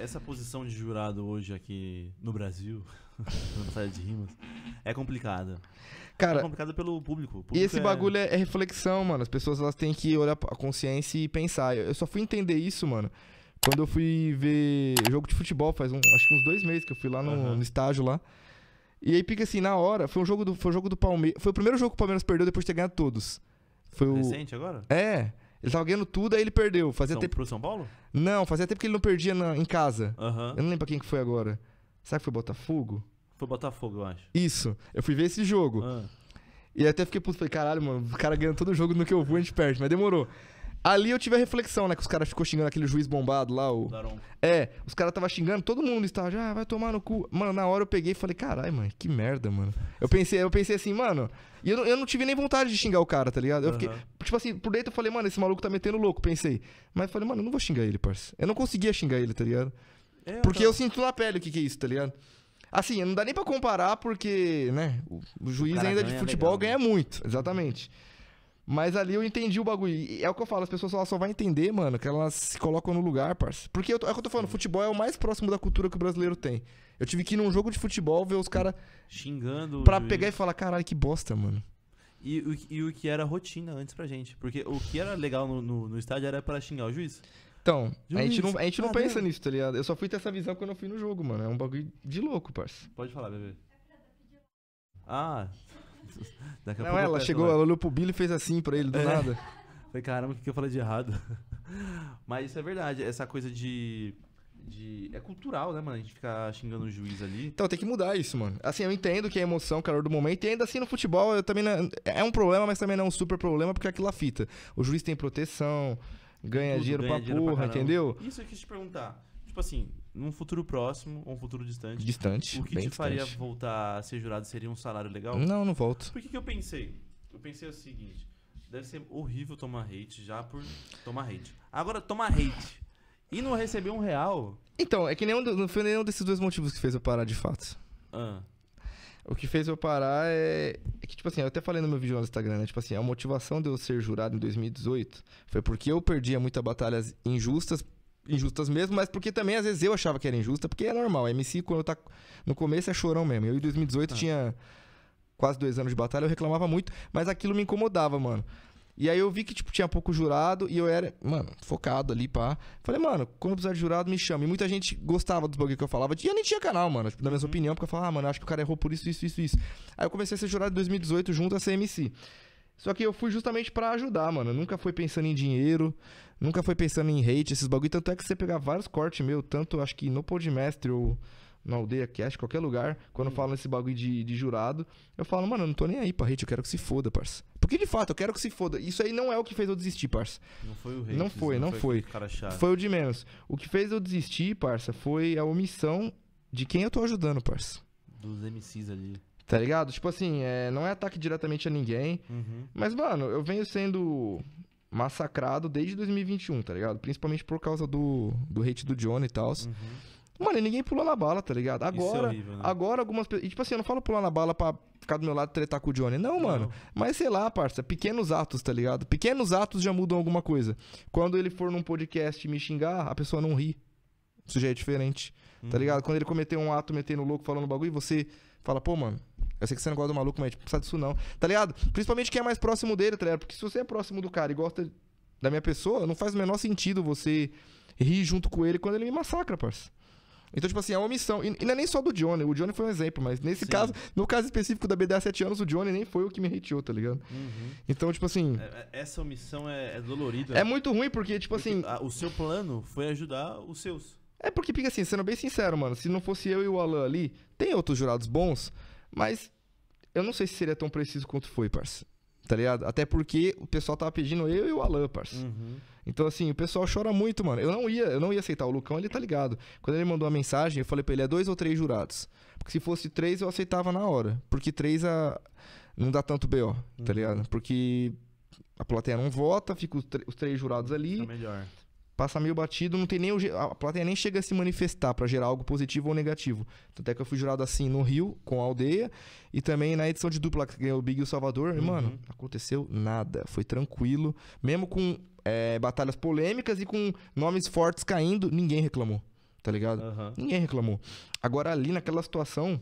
Essa posição de jurado hoje aqui no Brasil, na batalha de rimas, é complicada. Cara, é complicada pelo público. público e esse é... bagulho é, é, reflexão, mano. As pessoas elas têm que olhar a consciência e pensar. Eu só fui entender isso, mano, quando eu fui ver jogo de futebol faz um, acho que uns dois meses que eu fui lá no, uhum. no estágio lá. E aí pica assim, na hora, foi um jogo do, foi um jogo do Palmeiras. Foi o primeiro jogo que o Palmeiras perdeu depois de ter ganhado todos. Foi Recente agora? É. Ele tava ganhando tudo, aí ele perdeu. Fazia tempo. tempo... Pro São Paulo? Não, fazia tempo que ele não perdia na, em casa. Uhum. Eu não lembro quem que foi agora. Será que foi Botafogo? Foi Botafogo, eu acho. Isso. Eu fui ver esse jogo. Uhum. E até fiquei puto. Falei, caralho, mano, o cara ganhando todo jogo no que eu vou, a gente perde. Mas demorou. Ali eu tive a reflexão, né? Que os caras ficou xingando aquele juiz bombado lá, o. Daron. É, os caras tava xingando, todo mundo estava, ah, vai tomar no cu. Mano, na hora eu peguei e falei, caralho, mano, que merda, mano. Eu pensei, eu pensei assim, mano. E eu, eu não tive nem vontade de xingar o cara, tá ligado? Eu fiquei, tipo assim, por dentro eu falei, mano, esse maluco tá metendo louco, pensei. Mas falei, mano, eu não vou xingar ele, parceiro. Eu não conseguia xingar ele, tá ligado? É, porque eu sinto na pele o que, que é isso, tá ligado? Assim, não dá nem pra comparar porque, né, o, o juiz o ainda de futebol legal, né? ganha né? muito, exatamente. Uhum. Mas ali eu entendi o bagulho. E é o que eu falo, as pessoas só vão entender, mano, que elas se colocam no lugar, parça. Porque eu, é o que eu tô falando, futebol é o mais próximo da cultura que o brasileiro tem. Eu tive que ir num jogo de futebol ver os caras. Xingando. Pra pegar e falar, caralho, que bosta, mano. E, o, e o que era rotina antes pra gente. Porque o que era legal no, no, no estádio era pra xingar o juiz. Então, juiz, a gente não, a gente não pensa nisso, tá ligado? Eu só fui ter essa visão quando eu fui no jogo, mano. É um bagulho de louco, parça. Pode falar, bebê. Ah, Daqui a não, pouco ela chegou, lá. ela olhou pro Billy e fez assim pra ele do é. nada. Falei, caramba, o que, que eu falei de errado? Mas isso é verdade, essa coisa de. De... É cultural, né, mano? A gente ficar xingando o juiz ali. Então, tem que mudar isso, mano. Assim, eu entendo que é emoção, calor do momento. E ainda assim, no futebol, eu também não... é um problema, mas também não é um super problema, porque é aquilo fita. O juiz tem proteção, ganha Tudo, dinheiro ganha pra dinheiro porra, pra entendeu? Isso eu quis te perguntar. Tipo assim, num futuro próximo ou um futuro distante. Distante. O que te distante. faria voltar a ser jurado seria um salário legal? Não, não volto. Por que, que eu pensei? Eu pensei o seguinte: deve ser horrível tomar hate já por tomar hate. Agora, tomar hate e não receber um real. Então, é que nenhum, não foi nenhum desses dois motivos que fez eu parar de fato. Ah. O que fez eu parar é... é, que, tipo assim, eu até falei no meu vídeo no Instagram, né? Tipo assim, a motivação de eu ser jurado em 2018 foi porque eu perdia muitas batalhas injustas injustas mesmo, mas porque também às vezes eu achava que era injusta, porque é normal. MC, quando tá no começo, é chorão mesmo. Eu em 2018 ah. tinha quase dois anos de batalha, eu reclamava muito, mas aquilo me incomodava, mano. E aí eu vi que, tipo, tinha pouco jurado e eu era, mano, focado ali, pá. Falei, mano, quando precisar de jurado, me chama. E muita gente gostava dos bagulho que eu falava. E eu nem tinha canal, mano, tipo, da minha uhum. opinião, porque eu falava, ah, mano, acho que o cara errou por isso, isso, isso, isso. Aí eu comecei a ser jurado em 2018 junto a CMC. Só que eu fui justamente para ajudar, mano. Eu nunca fui pensando em dinheiro. Nunca foi pensando em hate, esses bagulho. Tanto é que você pegar vários cortes meu, tanto acho que no Podmestre ou na aldeia cast, qualquer lugar, quando hum. falam esse bagulho de, de jurado, eu falo, mano, eu não tô nem aí pra hate, eu quero que se foda, parça. Porque de fato, eu quero que se foda. Isso aí não é o que fez eu desistir, parça. Não foi o hate. Não foi, não, não foi. Foi. foi o de menos. O que fez eu desistir, parça, foi a omissão de quem eu tô ajudando, parça. Dos MCs ali. Tá ligado? Tipo assim, é, não é ataque diretamente a ninguém. Uhum. Mas, mano, eu venho sendo massacrado desde 2021, tá ligado? Principalmente por causa do, do hate do Johnny e tal. Uhum. Mano, ninguém pulou na bala, tá ligado? É agora, é horrível, né? agora algumas pessoas. E tipo assim, eu não falo pular na bala pra ficar do meu lado e tretar com o Johnny. Não, mano. Não. Mas sei lá, parça. Pequenos atos, tá ligado? Pequenos atos já mudam alguma coisa. Quando ele for num podcast me xingar, a pessoa não ri. Isso já é diferente, tá uhum. ligado? Quando ele cometer um ato metendo louco, falando bagulho, você fala, pô, mano, eu sei que você não gosta do maluco, mas tipo, precisa disso não. Tá ligado? Principalmente quem é mais próximo dele, tá ligado? Porque se você é próximo do cara e gosta da minha pessoa, não faz o menor sentido você rir junto com ele quando ele me massacra, parça. Então, tipo assim, é uma omissão. E, não é nem só do Johnny. O Johnny foi um exemplo, mas nesse Sim. caso, no caso específico da BD há 7 anos, o Johnny nem foi o que me hateou, tá ligado? Uhum. Então, tipo assim. É, é, essa omissão é, é dolorida. É muito ruim, porque, tipo porque assim. o seu plano foi ajudar os seus. É porque, fica assim, sendo bem sincero, mano, se não fosse eu e o Alan ali, tem outros jurados bons, mas eu não sei se seria tão preciso quanto foi, parça. Tá ligado? Até porque o pessoal tava pedindo eu e o Alan, parça. Uhum. Então, assim, o pessoal chora muito, mano. Eu não ia, eu não ia aceitar. O Lucão, ele tá ligado. Quando ele mandou a mensagem, eu falei pra ele, é dois ou três jurados. Porque se fosse três, eu aceitava na hora. Porque três a... não dá tanto B.O., tá uhum. tá ligado? Porque a plateia não vota, fica os, os três jurados ali. É melhor passa meio batido, não tem nem o, a plateia nem chega a se manifestar para gerar algo positivo ou negativo. Tanto é que eu fui jurado assim no Rio, com a aldeia, e também na edição de dupla que ganhou o Big e o Salvador. Uhum. E, mano, aconteceu nada. Foi tranquilo. Mesmo com é, batalhas polêmicas e com nomes fortes caindo, ninguém reclamou. Tá ligado? Uhum. Ninguém reclamou. Agora, ali naquela situação.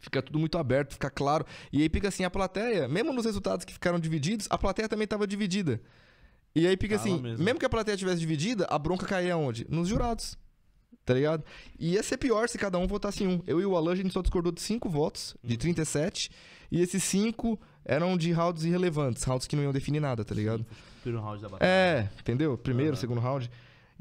Fica tudo muito aberto, fica claro. E aí fica assim, a plateia, mesmo nos resultados que ficaram divididos, a plateia também estava dividida. E aí, fica Fala assim, mesmo. mesmo. que a plateia tivesse dividida, a bronca caía onde? Nos jurados. Tá ligado? E ia ser pior se cada um votasse um. Eu e o Alan, a gente só discordou de 5 votos, de uhum. 37. E esses 5 eram de rounds irrelevantes, rounds que não iam definir nada, tá ligado? Primeiro round da batalha. É, entendeu? Primeiro, uhum. segundo round.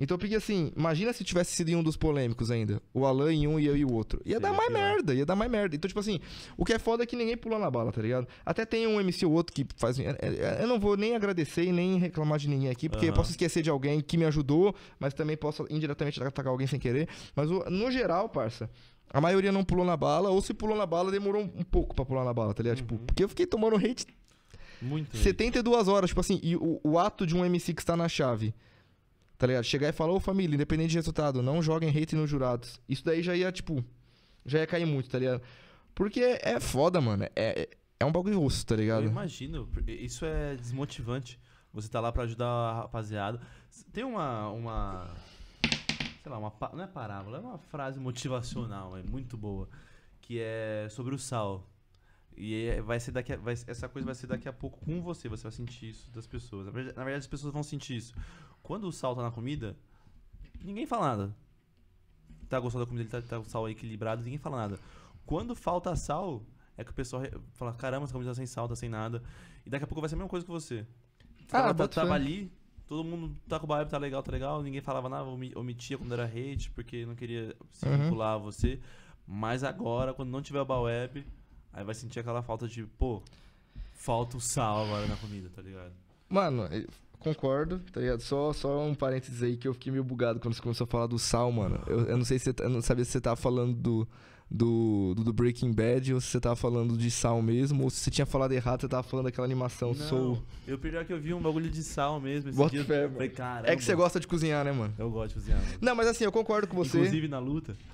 Então, porque assim, imagina se tivesse sido em um dos polêmicos ainda. O Alan em um e eu e o outro. Ia Seria dar mais pior. merda, ia dar mais merda. Então, tipo assim, o que é foda é que ninguém pula na bala, tá ligado? Até tem um MC ou outro que faz. É, é, é, eu não vou nem agradecer e nem reclamar de ninguém aqui, porque uhum. eu posso esquecer de alguém que me ajudou, mas também posso indiretamente atacar alguém sem querer. Mas no geral, parça, a maioria não pulou na bala, ou se pulou na bala, demorou um pouco para pular na bala, tá ligado? Tipo, uhum. Tipo, porque eu fiquei tomando hate. Muito. 72 hate. horas, tipo assim, e o, o, ato de um MC que está na chave Tá ligado? Chegar e falar, ô família, independente de resultado, não joguem hate nos jurados. Isso daí já ia, tipo. Já ia cair muito, tá ligado? Porque é foda, mano. É, é, é um bagulho osso, tá ligado? Eu imagino. Isso é desmotivante. Você tá lá pra ajudar a rapaziada. Tem uma. uma sei lá, uma, não é parábola, é uma frase motivacional, é muito boa. Que é sobre o sal. E é, vai ser daqui a, vai, essa coisa vai ser daqui a pouco com você, você vai sentir isso das pessoas. Na verdade, na verdade as pessoas vão sentir isso. Quando o sal tá na comida, ninguém fala nada. Tá gostando da comida, ele tá, tá com sal equilibrado, ninguém fala nada. Quando falta sal, é que o pessoal fala, caramba, essa comida tá sem sal, tá sem nada. E daqui a pouco vai ser a mesma coisa que você. Ah, tava, tava ali, todo mundo tá com o vibe, tá legal, tá legal, ninguém falava nada, omitia quando era hate, porque não queria se vincular uhum. a você. Mas agora, quando não tiver o web Aí vai sentir aquela falta de, pô, falta o sal agora na comida, tá ligado? Mano, concordo, tá ligado? Só, só um parênteses aí que eu fiquei meio bugado quando você começou a falar do sal, mano. Eu, eu não sei se você, tá, eu não sabia se você tava falando do, do, do, Breaking Bad ou se você tava falando de sal mesmo, ou se você tinha falado errado, você tava falando daquela animação não, Soul. Eu pior que eu vi um bagulho de sal mesmo esse Bota dia. Fé, falei, É que você gosta de cozinhar, né, mano? Eu gosto de cozinhar. Mano. Não, mas assim, eu concordo com você. Inclusive na luta.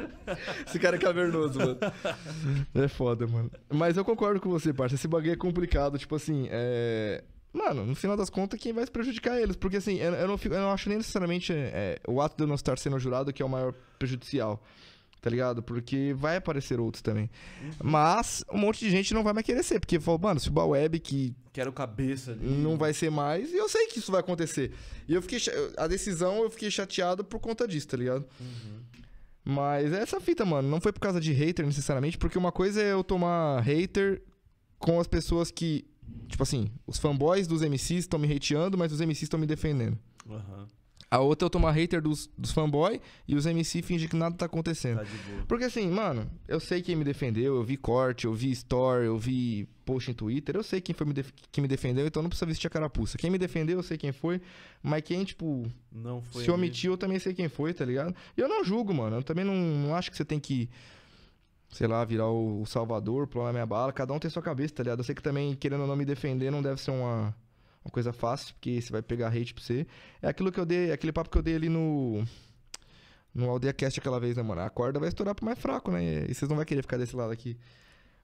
Esse cara é cavernoso, mano. É foda, mano. Mas eu concordo com você, parça. Esse bagulho é complicado. Tipo assim, é. Mano, no final das contas, quem vai se prejudicar é eles? Porque assim, eu, eu, não, fico, eu não, acho nem necessariamente é, o ato de eu não estar sendo jurado que é o maior prejudicial. Tá ligado? Porque vai aparecer outros também. Uhum. Mas um monte de gente não vai mais querer ser. Porque falou, mano, se o web que. Quero cabeça. Ali. Não vai ser mais. E eu sei que isso vai acontecer. E eu fiquei. A decisão eu fiquei chateado por conta disso, tá ligado? Uhum. Mas é essa fita, mano. Não foi por causa de hater, necessariamente, porque uma coisa é eu tomar hater com as pessoas que. Tipo assim, os fanboys dos MCs estão me hateando, mas os MCs estão me defendendo. Aham. Uhum. A outra eu é tomar hater dos, dos fanboy e os MC fingem que nada tá acontecendo. Tá Porque assim, mano, eu sei quem me defendeu, eu vi corte, eu vi story, eu vi post em Twitter, eu sei quem foi me que me defendeu, então não precisa vestir a carapuça. Quem me defendeu, eu sei quem foi, mas quem, tipo, não foi se omitiu, eu também sei quem foi, tá ligado? E eu não julgo, mano, eu também não, não acho que você tem que sei lá, virar o, o salvador, pular na minha bala, cada um tem sua cabeça, tá ligado? Eu sei que também, querendo ou não me defender, não deve ser uma uma coisa fácil, porque você vai pegar hate pra você. É aquilo que eu dei, é aquele papo que eu dei ali no. No cast aquela vez, né, mano? A corda vai estourar pro mais fraco, né? E vocês não vão querer ficar desse lado aqui.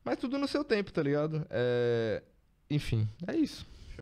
Mas tudo no seu tempo, tá ligado? É... Enfim, é isso.